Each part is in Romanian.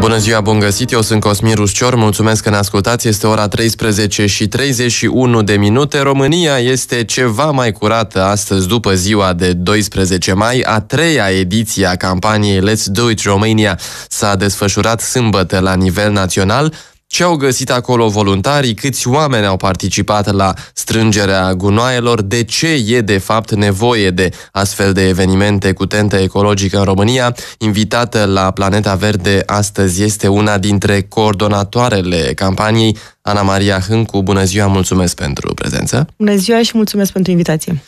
Bună ziua, bun găsit! Eu sunt Cosmin Ruscior, mulțumesc că ne ascultați. Este ora 13 și 31 de minute. România este ceva mai curată astăzi după ziua de 12 mai. A treia ediție a campaniei Let's Do It Romania s-a desfășurat sâmbătă la nivel național ce au găsit acolo voluntarii, câți oameni au participat la strângerea gunoaielor, de ce e de fapt nevoie de astfel de evenimente cu tentă ecologică în România. Invitată la Planeta Verde astăzi este una dintre coordonatoarele campaniei, Ana Maria Hâncu. Bună ziua, mulțumesc pentru prezență. Bună ziua și mulțumesc pentru invitație.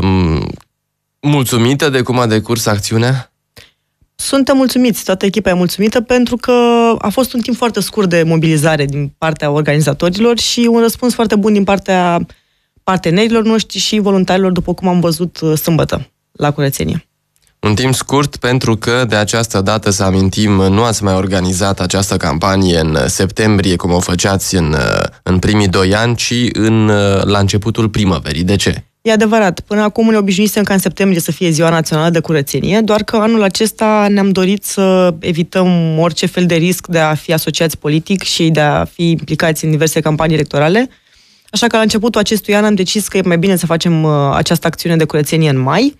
Um, mulțumită de cum a decurs acțiunea? Suntem mulțumiți, toată echipa e mulțumită pentru că a fost un timp foarte scurt de mobilizare din partea organizatorilor și un răspuns foarte bun din partea partenerilor noștri și voluntarilor, după cum am văzut uh, sâmbătă la curățenie. Un timp scurt pentru că de această dată, să amintim, nu ați mai organizat această campanie în septembrie, cum o făceați în, uh, în primii doi ani, ci în, uh, la începutul primăverii. De ce? E adevărat, până acum ne obișnuisem ca în septembrie să fie Ziua Națională de Curățenie, doar că anul acesta ne-am dorit să evităm orice fel de risc de a fi asociați politic și de a fi implicați în diverse campanii electorale. Așa că la începutul acestui an am decis că e mai bine să facem uh, această acțiune de curățenie în mai.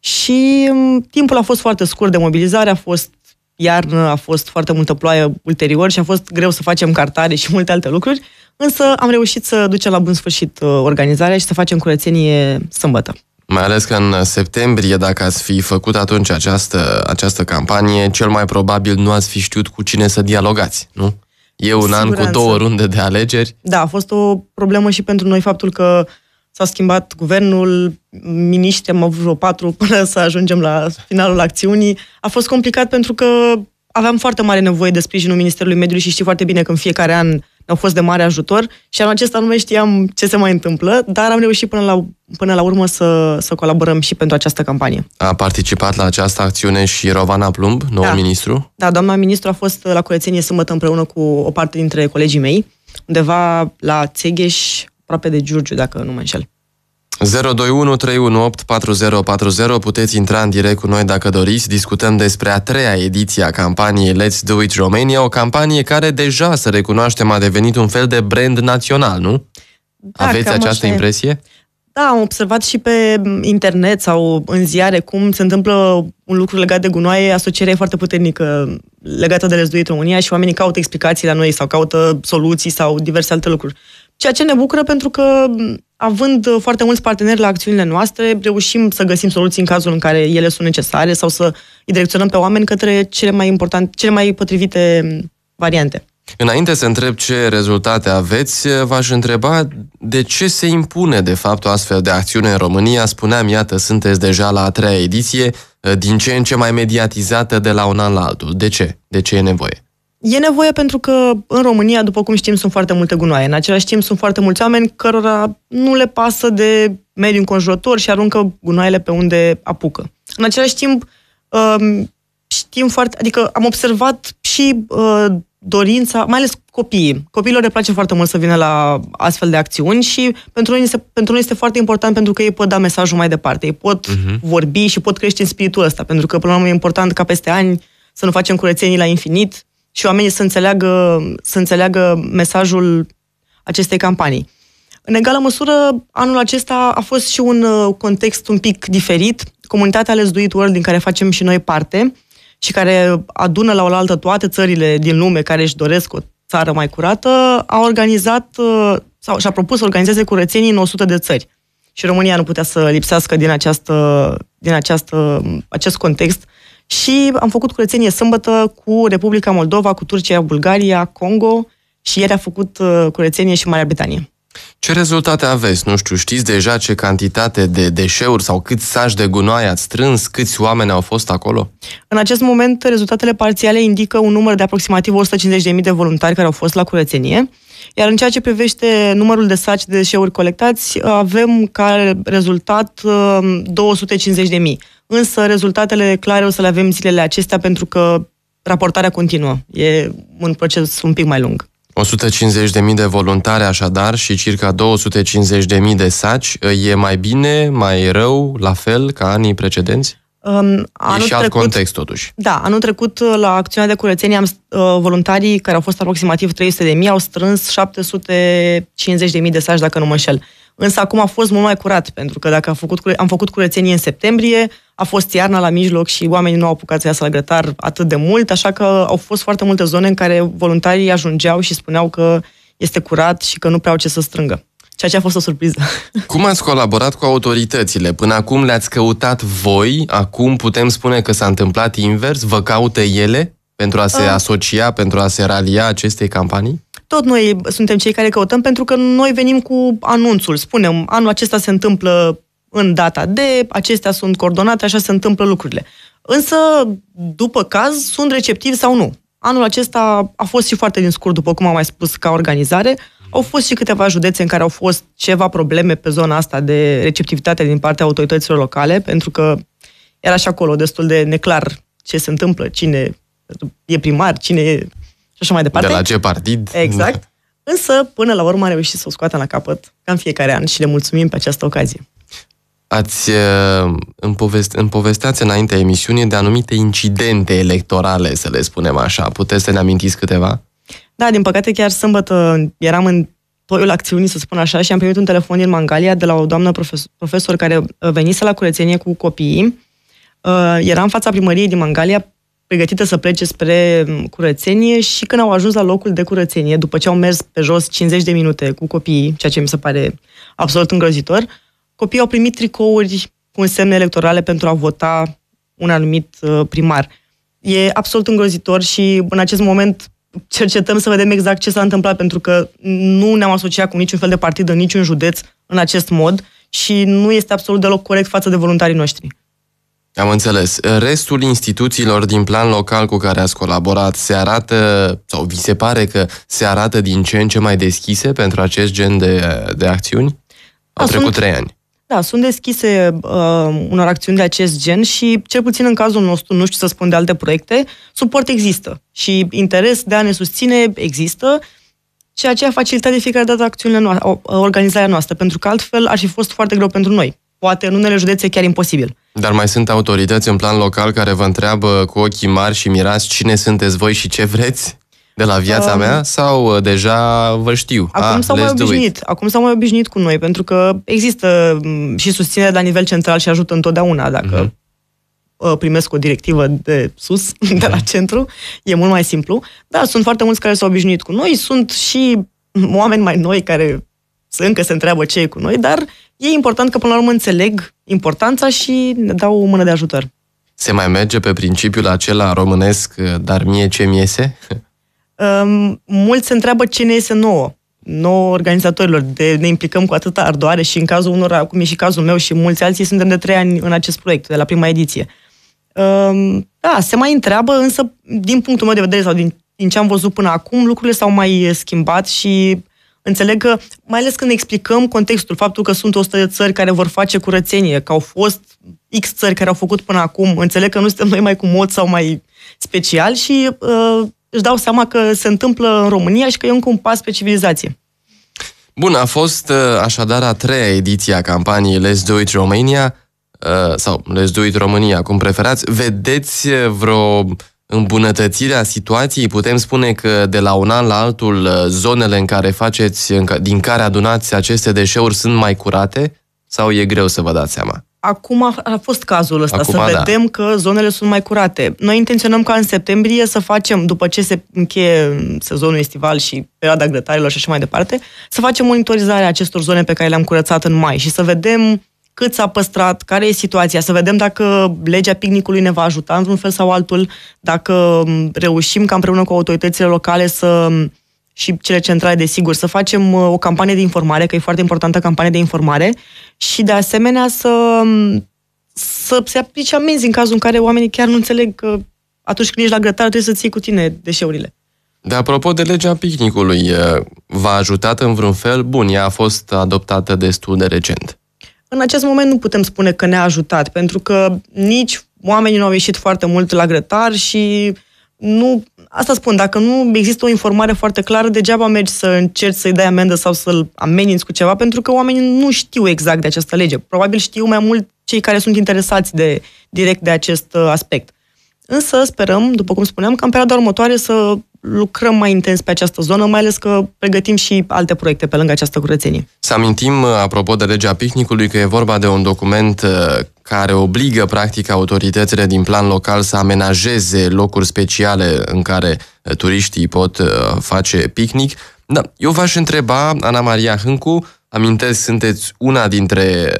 Și um, timpul a fost foarte scurt de mobilizare, a fost iarnă, a fost foarte multă ploaie ulterior și a fost greu să facem cartare și multe alte lucruri, Însă am reușit să ducem la bun sfârșit uh, organizarea și să facem curățenie sâmbătă. Mai ales că în septembrie, dacă ați fi făcut atunci această, această campanie, cel mai probabil nu ați fi știut cu cine să dialogați, nu? E un an cu două runde de alegeri. Da, a fost o problemă și pentru noi faptul că s-a schimbat guvernul, miniștri, am avut vreo patru până să ajungem la finalul acțiunii. A fost complicat pentru că aveam foarte mare nevoie de sprijinul Ministerului Mediului și știi foarte bine că în fiecare an ne-au fost de mare ajutor și anul acesta nu mai știam ce se mai întâmplă, dar am reușit până la, până la urmă să, să colaborăm și pentru această campanie. A participat la această acțiune și Rovana Plumb, nou da. ministru? Da, doamna ministru a fost la curățenie sâmbătă împreună cu o parte dintre colegii mei, undeva la Țegheș, aproape de Giurgiu, dacă nu mă înșel. 021 Puteți intra în direct cu noi dacă doriți. Discutăm despre a treia ediție a campaniei Let's Do It Romania, o campanie care deja, să recunoaștem, a devenit un fel de brand național, nu? Da, Aveți această impresie? Da, am observat și pe internet sau în ziare cum se întâmplă un lucru legat de gunoaie, asocierea e foarte puternică legată de Let's Do It România și oamenii caută explicații la noi sau caută soluții sau diverse alte lucruri ceea ce ne bucură pentru că având foarte mulți parteneri la acțiunile noastre, reușim să găsim soluții în cazul în care ele sunt necesare sau să îi direcționăm pe oameni către cele mai importante, cele mai potrivite variante. Înainte să întreb ce rezultate aveți, v-aș întreba de ce se impune de fapt o astfel de acțiune în România. Spuneam, iată, sunteți deja la a treia ediție, din ce în ce mai mediatizată de la un an la altul. De ce? De ce e nevoie? E nevoie pentru că în România, după cum știm, sunt foarte multe gunoaie. În același timp, sunt foarte mulți oameni cărora nu le pasă de mediul înconjurător și aruncă gunoaiele pe unde apucă. În același timp, um, știm foarte... Adică am observat și uh, dorința, mai ales copiii. Copiilor le place foarte mult să vină la astfel de acțiuni și pentru noi este, pentru noi este foarte important pentru că ei pot da mesajul mai departe, ei pot uh-huh. vorbi și pot crește în spiritul ăsta, pentru că până la urmă e important ca peste ani să nu facem curățenii la infinit, și oamenii să înțeleagă, să înțeleagă mesajul acestei campanii. În egală măsură, anul acesta a fost și un uh, context un pic diferit. Comunitatea Let's Do It World, din care facem și noi parte și care adună la oaltă toate țările din lume care își doresc o țară mai curată, a organizat uh, sau și-a propus să organizeze curățenii în 100 de țări. Și România nu putea să lipsească din, această, din această, um, acest context și am făcut curățenie sâmbătă cu Republica Moldova, cu Turcia, Bulgaria, Congo și ieri a făcut uh, curățenie și Marea Britanie. Ce rezultate aveți? Nu știu, știți deja ce cantitate de deșeuri sau câți saci de gunoi ați strâns, câți oameni au fost acolo? În acest moment, rezultatele parțiale indică un număr de aproximativ 150.000 de voluntari care au fost la curățenie. Iar în ceea ce privește numărul de saci de deșeuri colectați, avem ca rezultat 250.000. Um, Însă rezultatele clare o să le avem zilele acestea pentru că raportarea continuă. E un proces un pic mai lung. 150.000 de voluntari așadar și circa 250.000 de saci. E mai bine, mai rău, la fel ca anii precedenți? Anul e și alt trecut, context, totuși. Da, anul trecut, uh, la acțiunea de curățenie, am, uh, voluntarii, care au fost aproximativ 300 de mii, au strâns 750 de mii de sași, dacă nu mă înșel. Însă acum a fost mult mai curat, pentru că dacă a făcut, am făcut curățenie în septembrie, a fost iarna la mijloc și oamenii nu au apucat să iasă la grătar atât de mult, așa că au fost foarte multe zone în care voluntarii ajungeau și spuneau că este curat și că nu prea au ce să strângă ceea ce a fost o surpriză. Cum ați colaborat cu autoritățile? Până acum le-ați căutat voi, acum putem spune că s-a întâmplat invers, vă caută ele pentru a se ah. asocia, pentru a se ralia acestei campanii? Tot noi suntem cei care căutăm pentru că noi venim cu anunțul, spunem, anul acesta se întâmplă în data de. acestea sunt coordonate, așa se întâmplă lucrurile. Însă, după caz, sunt receptivi sau nu. Anul acesta a fost și foarte din scurt, după cum am mai spus, ca organizare. Au fost și câteva județe în care au fost ceva probleme pe zona asta de receptivitate din partea autorităților locale, pentru că era și acolo destul de neclar ce se întâmplă, cine e primar, cine e și așa mai departe. De la ce partid. Exact. Da. Însă, până la urmă, am reușit să o scoată la capăt, ca în fiecare an, și le mulțumim pe această ocazie. Ați uh, în poveste, îmi înaintea emisiunii de anumite incidente electorale, să le spunem așa. Puteți să ne amintiți câteva? Da, din păcate chiar sâmbătă eram în toiul acțiunii, să spun așa, și am primit un telefon din Mangalia de la o doamnă profesor, profesor care uh, venise la curățenie cu copiii. Uh, era în fața primăriei din Mangalia, pregătită să plece spre um, curățenie și când au ajuns la locul de curățenie, după ce au mers pe jos 50 de minute cu copiii, ceea ce mi se pare absolut îngrozitor, copiii au primit tricouri cu semne electorale pentru a vota un anumit uh, primar. E absolut îngrozitor și în acest moment cercetăm să vedem exact ce s-a întâmplat, pentru că nu ne-am asociat cu niciun fel de partid în niciun județ în acest mod și nu este absolut deloc corect față de voluntarii noștri. Am înțeles. Restul instituțiilor din plan local cu care ați colaborat se arată, sau vi se pare că se arată din ce în ce mai deschise pentru acest gen de, de acțiuni? Au da, trecut trei ani. Da, sunt deschise uh, unor acțiuni de acest gen și, cel puțin în cazul nostru, nu știu să spun de alte proiecte, suport există și interes de a ne susține există, și aceea a facilitat de fiecare dată acțiunile noastre, organizarea noastră, pentru că altfel ar fi fost foarte greu pentru noi. Poate în unele județe chiar imposibil. Dar mai sunt autorități în plan local care vă întreabă cu ochii mari și mirați cine sunteți voi și ce vreți? de la viața uh, mea sau uh, deja vă știu? Acum ah, s-au mai obișnuit. Acum s-au mai obișnuit cu noi, pentru că există mm, și susținere la nivel central și ajută întotdeauna dacă uh-huh primesc o directivă de sus, de la mhm. centru, e mult mai simplu. Da, sunt foarte mulți care s-au obișnuit cu noi, sunt și oameni mai noi care încă se întreabă ce e cu noi, dar e important că până la urmă înțeleg importanța și ne dau o mână de ajutor. Se mai merge pe principiul acela românesc, uh, dar mie ce mi iese? mulți se întreabă ce ne iese nouă nouă organizatorilor, de, ne implicăm cu atâta ardoare și în cazul unor acum e și cazul meu și mulți alții, suntem de trei ani în acest proiect, de la prima ediție. da, se mai întreabă, însă, din punctul meu de vedere sau din, din ce am văzut până acum, lucrurile s-au mai eh, schimbat și înțeleg că, mai ales când explicăm contextul, faptul că sunt 100 de țări care vor face curățenie, că au fost X țări care au făcut până acum, înțeleg că nu suntem noi mai cu mod sau mai special și uh, își dau seama că se întâmplă în România și că e încă un pas pe civilizație. Bun, a fost uh, așadar a treia ediție a campaniei Let's Do It Romania, uh, sau Let's Do It România, cum preferați. Vedeți uh, vreo îmbunătățire a situației? Putem spune că de la un an la altul zonele în care faceți, din care adunați aceste deșeuri sunt mai curate? Sau e greu să vă dați seama? Acum a, a fost cazul ăsta, Acum, să da. vedem că zonele sunt mai curate. Noi intenționăm ca în septembrie să facem, după ce se încheie sezonul estival și perioada grătarilor și așa mai departe, să facem monitorizarea acestor zone pe care le-am curățat în mai și să vedem cât s-a păstrat, care e situația, să vedem dacă legea picnicului ne va ajuta într-un fel sau altul, dacă mm, reușim ca împreună cu autoritățile locale să mm, și cele centrale, desigur, să facem uh, o campanie de informare, că e foarte importantă campanie de informare, și de asemenea să, um, să se aplice amenzi în cazul în care oamenii chiar nu înțeleg că atunci când ești la grătar trebuie să ții cu tine deșeurile. De apropo de legea picnicului, uh, v-a ajutat în vreun fel? Bun, ea a fost adoptată destul de recent. În acest moment nu putem spune că ne-a ajutat, pentru că nici oamenii nu au ieșit foarte mult la grătar și nu Asta spun, dacă nu există o informare foarte clară, degeaba mergi să încerci să-i dai amendă sau să-l ameninți cu ceva, pentru că oamenii nu știu exact de această lege. Probabil știu mai mult cei care sunt interesați de, direct de acest uh, aspect. Însă sperăm, după cum spuneam, că în perioada următoare să lucrăm mai intens pe această zonă, mai ales că pregătim și alte proiecte pe lângă această curățenie. Să amintim, apropo de legea picnicului, că e vorba de un document uh, care obligă, practic, autoritățile din plan local să amenajeze locuri speciale în care uh, turiștii pot uh, face picnic. Da, eu v-aș întreba, Ana Maria Hâncu, amintesc, sunteți una dintre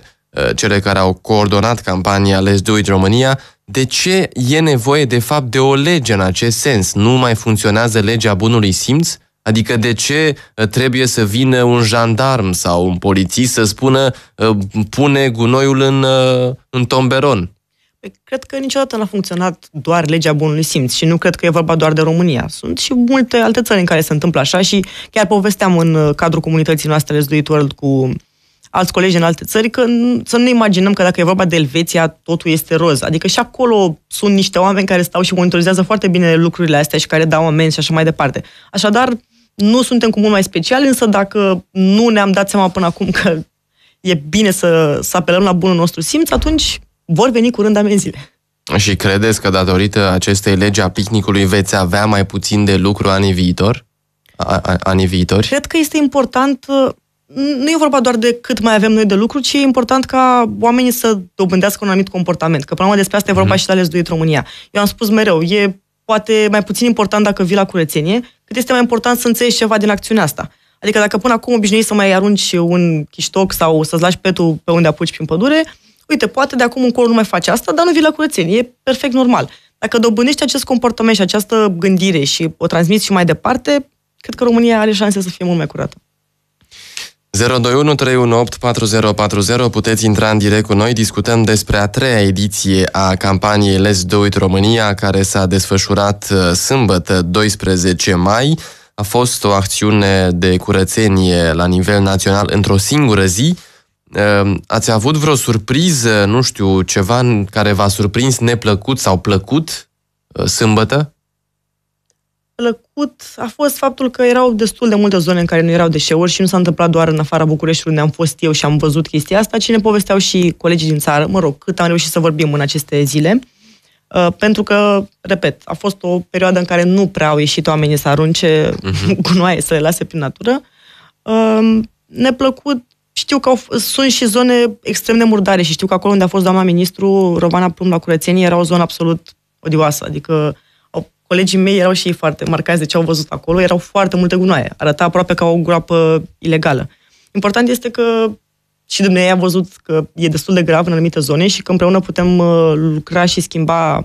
cele care au coordonat campania Let's Do It România, de ce e nevoie de fapt de o lege în acest sens? Nu mai funcționează legea bunului simț? Adică de ce uh, trebuie să vină un jandarm sau un polițist să spună uh, pune gunoiul în, uh, în tomberon? Păi, cred că niciodată n-a funcționat doar legea bunului simț și nu cred că e vorba doar de România. Sunt și multe alte țări în care se întâmplă așa și chiar povesteam în cadrul comunității noastre Lezduit World cu alți colegi în alte țări, că să nu ne imaginăm că dacă e vorba de Elveția, totul este roz. Adică și acolo sunt niște oameni care stau și monitorizează foarte bine lucrurile astea și care dau amenzi și așa mai departe. Așadar, nu suntem cu mult mai speciali, însă dacă nu ne-am dat seama până acum că e bine să, să apelăm la bunul nostru simț, atunci vor veni curând amenzile. Și credeți că datorită acestei legi a picnicului veți avea mai puțin de lucru anii viitor? A, a, anii viitori? Cred că este important nu e vorba doar de cât mai avem noi de lucru, ci e important ca oamenii să dobândească un anumit comportament. Că, până la despre asta e vorba mm-hmm. și de ales duit România. Eu am spus mereu, e poate mai puțin important dacă vii la curățenie, cât este mai important să înțelegi ceva din acțiunea asta. Adică dacă până acum obișnuiești să mai arunci un chiștoc sau să-ți lași petul pe unde apuci prin pădure, uite, poate de acum încolo nu mai faci asta, dar nu vii la curățenie. E perfect normal. Dacă dobândești acest comportament și această gândire și o transmiți și mai departe, cred că România are șanse să fie mult mai curată. 021 318 4040 puteți intra în direct cu noi. Discutăm despre a treia ediție a campaniei Let's Do It România, care s-a desfășurat uh, sâmbătă 12 mai. A fost o acțiune de curățenie la nivel național într-o singură zi. Uh, ați avut vreo surpriză, nu știu, ceva care v-a surprins neplăcut sau plăcut uh, sâmbătă? plăcut a fost faptul că erau destul de multe zone în care nu erau deșeuri și nu s-a întâmplat doar în afara Bucureștiului unde am fost eu și am văzut chestia asta, ci ne povesteau și colegii din țară, mă rog, cât am reușit să vorbim în aceste zile. Uh, pentru că, repet, a fost o perioadă în care nu prea au ieșit oamenii să arunce mhm. gunoaie, să le lase prin natură. Uh, neplăcut, știu că au, sunt și zone extrem de murdare și știu că acolo unde a fost doamna ministru, Romana Plumb la curățenie, era o zonă absolut odioasă, adică colegii mei erau și ei foarte marcați de ce au văzut acolo, erau foarte multe gunoaie, arăta aproape ca o groapă ilegală. Important este că și dumneavoastră a văzut că e destul de grav în anumite zone și că împreună putem uh, lucra și schimba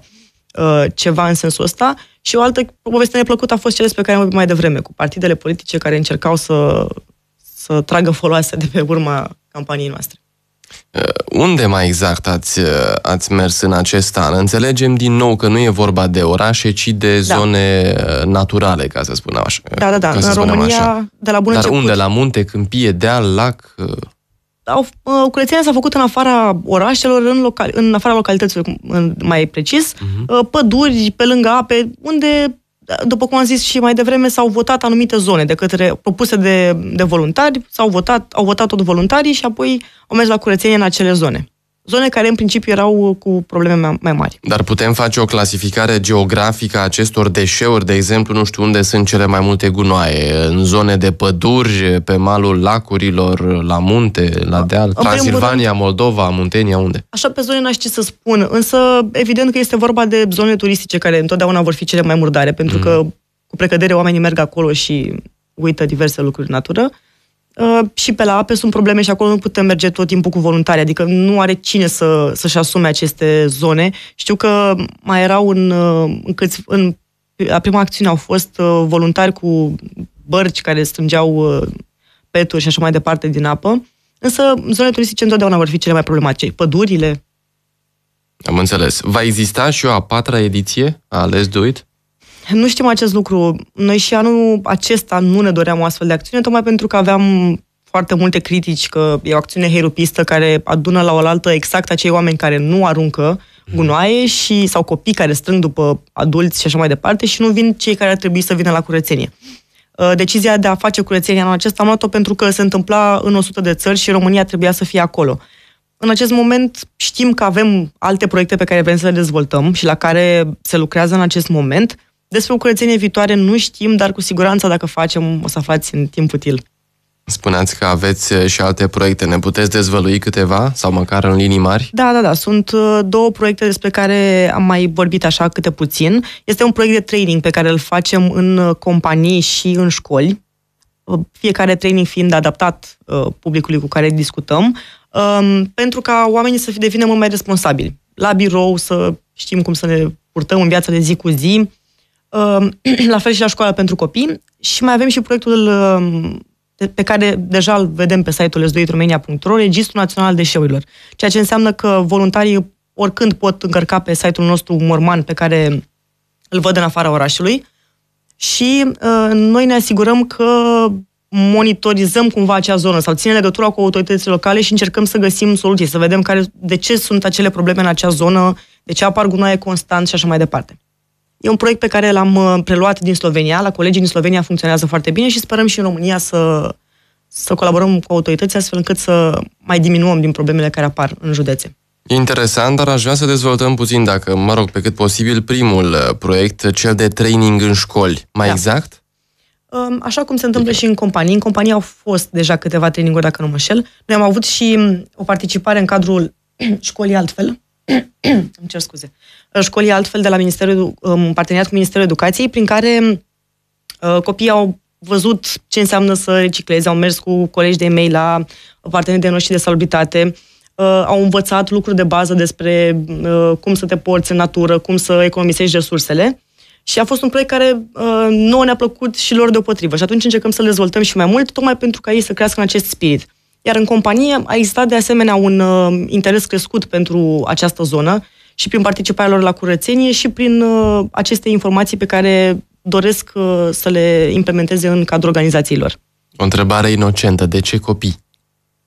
uh, ceva în sensul ăsta. Și o altă poveste neplăcută a fost cea despre care am vorbit mai devreme, cu partidele politice care încercau să, să tragă foloase de pe urma campaniei noastre. Uh, unde mai exact ați, uh, ați mers în acest an? Înțelegem din nou că nu e vorba de orașe, ci de da. zone uh, naturale, ca să spunem așa. Da, da, da. În România, așa. de la bun Dar început. unde? La munte, câmpie, deal, lac? Au, curățenia s-a făcut în afara orașelor, în, local, în afara localităților, mai precis, uh-huh. păduri, pe lângă ape, unde după cum am zis și mai devreme, s-au votat anumite zone de către propuse de, de voluntari, s-au votat, au votat tot voluntarii și apoi au mers la curățenie în acele zone zone care în principiu erau uh, cu probleme mai mari. Dar putem face o clasificare geografică a acestor deșeuri, de exemplu, nu știu unde sunt cele mai multe gunoaie, în zone de păduri, pe malul lacurilor, la munte, la deal, în Transilvania, rând, Moldova, Muntenia, unde? Așa pe zone n-aș ce să spun, însă evident că este vorba de zone turistice care întotdeauna vor fi cele mai murdare, pentru mm. că cu precădere oamenii merg acolo și uită diverse lucruri în natură. Uh, Uh, și pe la ape sunt probleme și acolo nu putem merge tot timpul cu voluntari, adică nu are cine să, să-și asume aceste zone. Știu că mai erau în, uh, în, câți, în la prima acțiune au fost uh, voluntari cu bărci care strângeau peturi și așa mai departe din apă, însă zonele turistice întotdeauna vor fi cele mai problematice. Pădurile. Am înțeles. Va exista și o a patra ediție a Let's Do It? Nu știm acest lucru. Noi și anul acesta nu ne doream o astfel de acțiune, tocmai pentru că aveam foarte multe critici că e o acțiune herupistă care adună la oaltă exact acei oameni care nu aruncă gunoaie și, sau copii care strâng după adulți și așa mai departe și nu vin cei care ar trebui să vină la curățenie. Uh, decizia de a face curățenie anul acesta am luat-o pentru că se întâmpla în 100 de țări și România trebuia să fie acolo. În acest moment știm că avem alte proiecte pe care vrem să le dezvoltăm și la care se lucrează în acest moment – despre o curățenie viitoare nu știm, dar cu siguranță dacă facem, o să faci în timp util. Spuneați că aveți uh, și alte proiecte. Ne puteți dezvălui câteva sau măcar în linii mari? Da, da, da. Sunt uh, două proiecte despre care am mai vorbit așa câte puțin. Este un proiect de training pe care îl facem în uh, companii și în școli, fiecare training fiind adaptat publicului cu care discutăm, um, pentru ca oamenii să devină mult mai responsabili. La birou să știm cum să ne purtăm în viața de zi cu zi, Ehm, la fel și la școala pentru copii și mai avem și proiectul ehm, pe care deja îl vedem pe site-ul esduitromenia.ro, Registrul Național de Șeurilor, ceea ce înseamnă că voluntarii oricând pot încărca pe site-ul nostru morman pe care îl văd în afara orașului și ehm, noi ne asigurăm că monitorizăm cumva acea zonă sau ține legătura cu autoritățile locale și încercăm să găsim soluții, să vedem care, de ce sunt acele probleme în acea zonă, de ce apar gunoaie constant și așa mai departe. E un proiect pe care l-am uh, preluat din Slovenia, la colegii din Slovenia funcționează foarte bine și sperăm și în România să, să colaborăm cu autorități astfel încât să mai diminuăm din problemele care apar în județe. interesant, dar aș vrea să dezvoltăm puțin, dacă, mă rog, pe cât posibil, primul uh, proiect, uh, cel de training în școli. Mai da. exact? Um, așa cum se întâmplă și în companii. În companii au fost deja câteva training-uri, dacă nu mă șel. Noi am avut și um, o participare în cadrul școlii altfel, îmi cer scuze, ă, școlii altfel de la Ministerul, în parteneriat cu Ministerul Educației, prin care ă, copiii au văzut ce înseamnă să recicleze, au mers cu colegi de mei la parteneri de noștri de salubritate, ă, au învățat lucruri de bază despre cum să te porți în natură, cum să economisești resursele. Și a fost un proiect care uh, nouă ne-a plăcut și lor deopotrivă. Și atunci încercăm să le dezvoltăm și mai mult, tocmai pentru ca ei să crească în acest spirit. Iar în companie a existat de asemenea un uh, interes crescut pentru această zonă și prin participarea lor la curățenie și prin uh, aceste informații pe care doresc uh, să le implementeze în cadrul organizațiilor. O întrebare inocentă. De ce copii?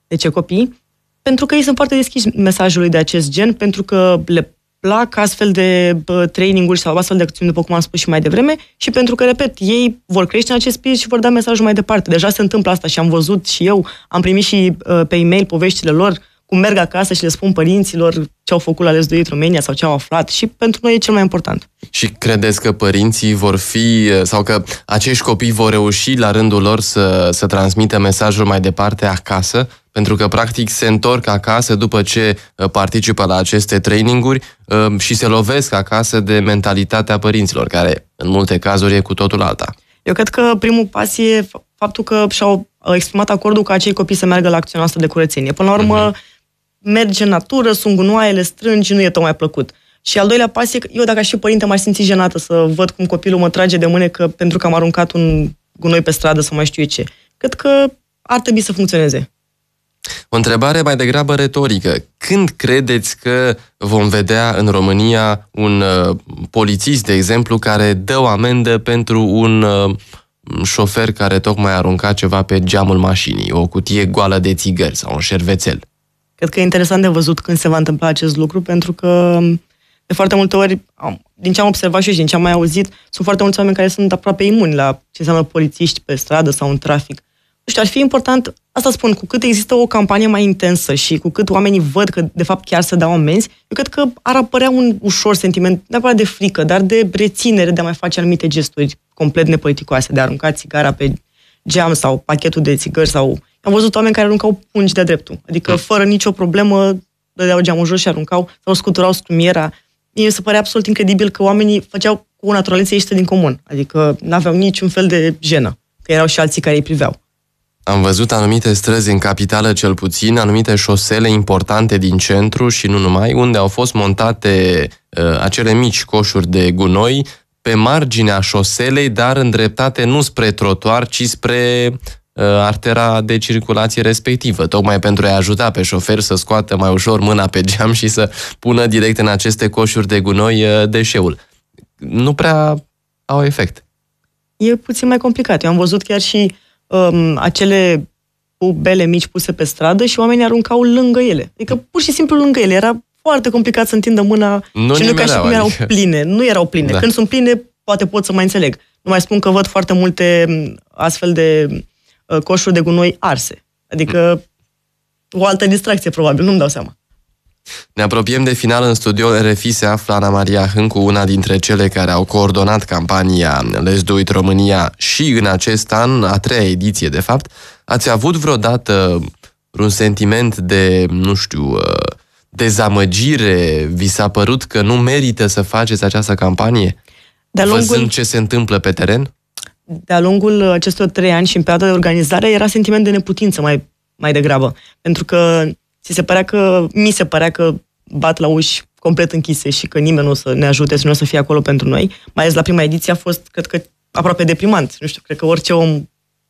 De ce copii? Pentru că ei sunt foarte deschiși mesajului de acest gen, pentru că le plac astfel de traininguri sau astfel de acțiuni, după cum am spus și mai devreme, și pentru că, repet, ei vor crește în acest spirit și vor da mesajul mai departe. Deja se întâmplă asta și am văzut și eu, am primit și pe e-mail poveștile lor, cum merg acasă și le spun părinților ce au făcut la Lezduit România sau ce au aflat și pentru noi e cel mai important. Și credeți că părinții vor fi sau că acești copii vor reuși la rândul lor să, să transmită mesajul mai departe acasă? pentru că practic se întorc acasă după ce uh, participă la aceste traininguri uh, și se lovesc acasă de mentalitatea părinților, care în multe cazuri e cu totul alta. Eu cred că primul pas e faptul că și-au uh, exprimat acordul ca acei copii să meargă la acțiunea asta de curățenie. Până la urmă, uh-huh. merge în natură, sunt gunoaiele, strângi, nu e tot mai plăcut. Și al doilea pas e că eu, dacă aș fi părinte, m-aș simți jenată să văd cum copilul mă trage de mânecă pentru că am aruncat un gunoi pe stradă sau mai știu eu ce. Cred că ar trebui să funcționeze. O întrebare mai degrabă retorică. Când credeți că vom vedea în România un uh, polițist, de exemplu, care dă o amendă pentru un uh, șofer care tocmai arunca ceva pe geamul mașinii, o cutie goală de țigări sau un șervețel? Cred că e interesant de văzut când se va întâmpla acest lucru, pentru că de foarte multe ori, din ce am observat și și din ce am mai auzit, sunt foarte mulți oameni care sunt aproape imuni la ce înseamnă polițiști pe stradă sau în trafic știu, ar fi important, asta spun, cu cât există o campanie mai intensă și cu cât oamenii văd că, de fapt, chiar se dau amenzi, eu cred că ar apărea un ușor sentiment, neapărat de frică, dar de reținere de a mai face anumite gesturi complet nepoliticoase, de a arunca țigara pe geam sau pachetul de țigări sau... Am văzut oameni care aruncau pungi de dreptul. Adică, da. fără nicio problemă, dădeau geamul jos și aruncau sau scuturau scrumiera. Mie mi se pare absolut incredibil că oamenii făceau cu o naturalețe ieșită din comun. Adică, n-aveau niciun fel de jenă, că erau și alții care îi priveau. Am văzut anumite străzi în capitală, cel puțin, anumite șosele importante din centru și nu numai, unde au fost montate uh, acele mici coșuri de gunoi pe marginea șoselei, dar îndreptate nu spre trotuar, ci spre uh, artera de circulație respectivă, tocmai pentru a ajuta pe șofer să scoată mai ușor mâna pe geam și să pună direct în aceste coșuri de gunoi uh, deșeul. Nu prea au efect. E puțin mai complicat. Eu am văzut chiar și uh, um, acele bele mici puse pe stradă și oamenii aruncau lângă ele. Adică pur și simplu lângă ele. Era foarte complicat să întindă mâna nu și nu ca și cum erau adică... pline. Nu erau pline. Da. Când sunt pline, poate pot să mai înțeleg. Nu mai spun că văd foarte multe um, astfel de uh, coșuri de gunoi arse. Adică mm. o altă distracție, probabil, nu-mi dau seama. Ne apropiem de final în studiul RFI se află Ana Maria Hâncu, una dintre cele care au coordonat campania Let's Do It România și în acest an, a treia ediție de fapt, ați avut vreodată un sentiment de, nu știu, uh, dezamăgire? Vi s-a părut că nu merită să faceți această campanie? De lungul... Văzând ce se întâmplă pe teren? De-a lungul acestor trei ani și în perioada de organizare era sentiment de neputință mai, mai degrabă. Pentru că ți se părea că, mi se părea că bat la uși complet închise și că nimeni nu o să ne ajute și nu o să fie acolo pentru noi. Mai ales la prima ediție a fost, cred că, aproape deprimant. Nu știu, cred că orice om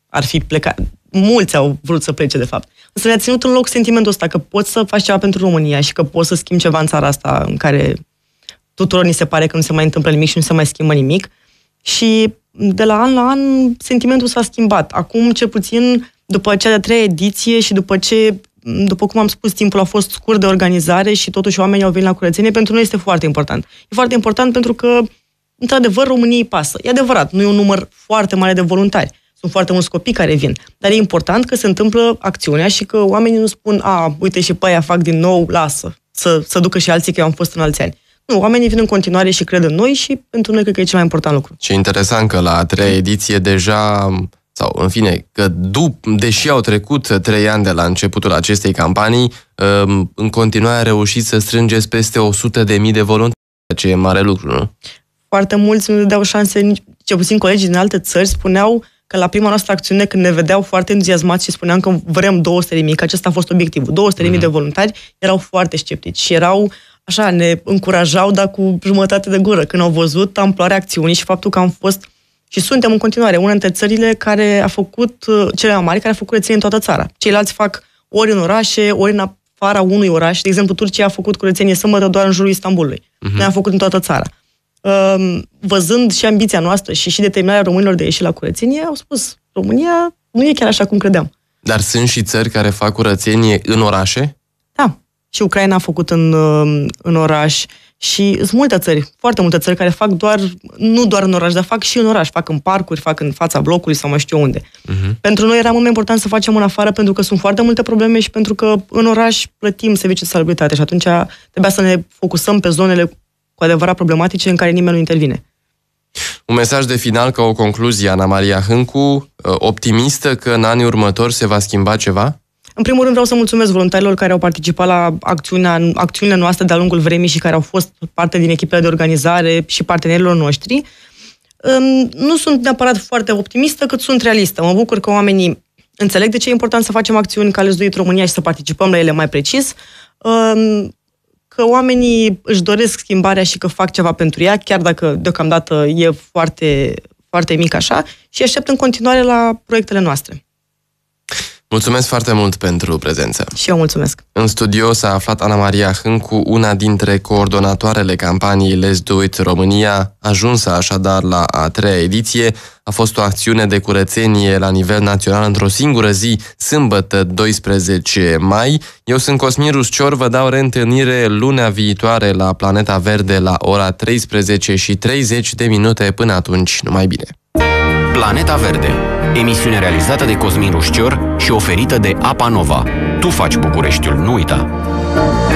ar fi plecat. Mulți au vrut să plece, de fapt. Însă ne-a ținut în loc sentimentul ăsta că poți să faci ceva pentru România și că poți să schimbi ceva în țara asta în care tuturor ni se pare că nu se mai întâmplă nimic și nu se mai schimbă nimic. Și de la an la an sentimentul s-a schimbat. Acum, cel puțin, după cea de-a treia ediție și după ce după cum am spus, timpul a fost scurt de organizare și totuși oamenii au venit la curățenie, pentru noi este foarte important. E foarte important pentru că, într-adevăr, României pasă. E adevărat, nu e un număr foarte mare de voluntari. Sunt foarte mulți copii care vin. Dar e important că se întâmplă acțiunea și că oamenii nu spun, a, uite și pe aia fac din nou, lasă, să, să ducă și alții că eu am fost în alți ani. Nu, oamenii vin în continuare și cred în noi și pentru noi cred că e cel mai important lucru. Și interesant că la a treia ediție deja sau în fine, că dup, deși au trecut trei ani de la începutul acestei campanii, um, în continuare a reușit să strângeți peste 100 de mii de voluntari, ce e mare lucru, nu? Foarte mulți nu dau șanse, ce puțin colegii din alte țări spuneau că la prima noastră acțiune, când ne vedeau foarte entuziasmați și spuneam că vrem 200 de mii, că acesta a fost obiectivul, 200 de mii mhm. de voluntari, erau foarte sceptici și erau așa, ne încurajau, dar cu jumătate de gură. Când au văzut amploarea acțiunii și faptul că am fost și suntem în continuare una dintre țările care a făcut, uh, cele mai mari, care a făcut curățenie în toată țara. Ceilalți fac ori în orașe, ori în afara unui oraș. De exemplu, Turcia a făcut curățenie sâmbătă doar în jurul Istanbulului. Uh-huh. Noi am făcut în toată țara. Um, văzând și ambiția noastră și și determinarea românilor de a ieși la curățenie, au spus, România nu e chiar așa cum credeam. Dar sunt și țări care fac curățenie în orașe? Da. Și Ucraina a făcut în, um, în oraș. Și sunt multe țări, foarte multe țări care fac doar, nu doar în oraș, dar fac și în oraș, fac în parcuri, fac în fața blocului sau mai știu unde. Uh-huh. Pentru noi era mult mai important să facem în afară pentru că sunt foarte multe probleme și pentru că în oraș plătim servicii de salubritate și atunci trebuia să ne focusăm pe zonele cu adevărat problematice în care nimeni nu intervine. Un mesaj de final ca o concluzie, Ana Maria Hâncu, optimistă că în anii următori se va schimba ceva? În primul rând vreau să mulțumesc voluntarilor care au participat la acțiunea, acțiunile noastre de-a lungul vremii și care au fost parte din echipele de organizare și partenerilor noștri. Nu sunt neapărat foarte optimistă, cât sunt realistă. Mă bucur că oamenii înțeleg de ce e important să facem acțiuni ca Lezuit România și să participăm la ele mai precis, că oamenii își doresc schimbarea și că fac ceva pentru ea, chiar dacă deocamdată e foarte, foarte mic așa, și aștept în continuare la proiectele noastre. Mulțumesc foarte mult pentru prezență. Și eu mulțumesc. În studio s-a aflat Ana Maria Hâncu, una dintre coordonatoarele campaniei Let's Do It România, ajunsă așadar la a treia ediție. A fost o acțiune de curățenie la nivel național într-o singură zi, sâmbătă 12 mai. Eu sunt Cosmin Ruscior, vă dau reîntâlnire lunea viitoare la Planeta Verde la ora 13 și 30 de minute. Până atunci, numai bine! Planeta Verde. Emisiune realizată de Cosmin Rușcior și oferită de Apa Nova. Tu faci Bucureștiul, nu uita!